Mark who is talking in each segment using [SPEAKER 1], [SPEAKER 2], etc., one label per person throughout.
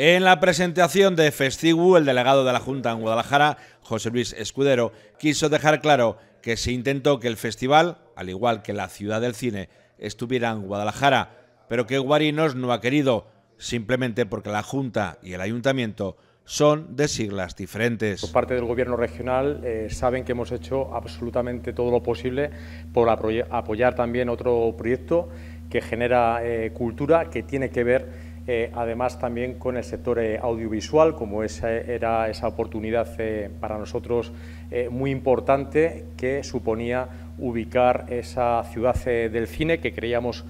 [SPEAKER 1] En la presentación de Festigu, el delegado de la Junta en Guadalajara, José Luis Escudero, quiso dejar claro que se intentó que el festival, al igual que la ciudad del cine, estuviera en Guadalajara, pero que Guarinos no ha querido, simplemente porque la Junta y el Ayuntamiento son de siglas diferentes. Por parte
[SPEAKER 2] del Gobierno regional eh, saben que hemos hecho absolutamente todo lo posible por apoyar también otro proyecto que genera eh, cultura, que tiene que ver eh, además también con el sector eh, audiovisual, como esa era esa oportunidad eh, para nosotros muy importante que suponía ubicar esa ciudad del cine que creíamos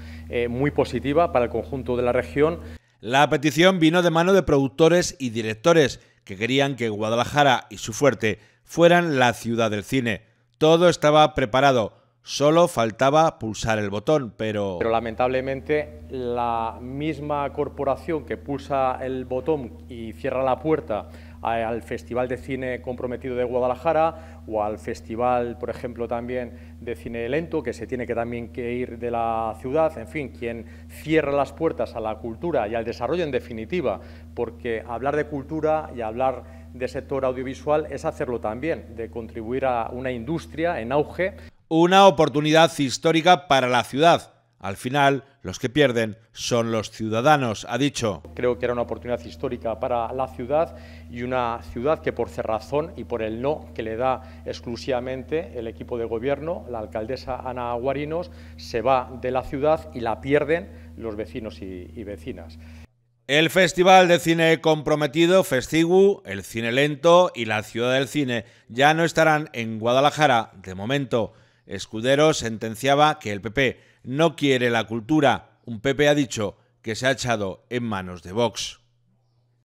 [SPEAKER 2] muy positiva para el conjunto de la región. La petición vino de mano
[SPEAKER 1] de productores y directores que querían que Guadalajara y su fuerte fueran la ciudad del cine. Todo estaba preparado, Solo faltaba pulsar el botón, pero... Pero
[SPEAKER 2] lamentablemente la misma corporación que pulsa el botón y cierra la puerta eh, al Festival de Cine Comprometido de Guadalajara o al Festival, por ejemplo, también de Cine Lento, que se tiene que también que ir de la ciudad, en fin, quien cierra las puertas a la cultura y al desarrollo en definitiva, porque hablar de cultura y hablar de sector audiovisual es hacerlo también, de contribuir a una industria en auge
[SPEAKER 1] una oportunidad histórica para la ciudad. Al final, los que pierden son los ciudadanos, ha dicho.
[SPEAKER 2] Creo que era una oportunidad histórica para la ciudad y una ciudad que por cerrazón y por el no que le da exclusivamente el equipo de gobierno, la alcaldesa Ana Guarinos, se va de la ciudad y la pierden los vecinos y, y vecinas.
[SPEAKER 1] El Festival de Cine Comprometido, Festigu, el Cine Lento y la Ciudad del Cine ya no estarán en Guadalajara de momento. Escudero sentenciaba que el PP no quiere la cultura. Un PP ha dicho que se ha echado en manos de Vox.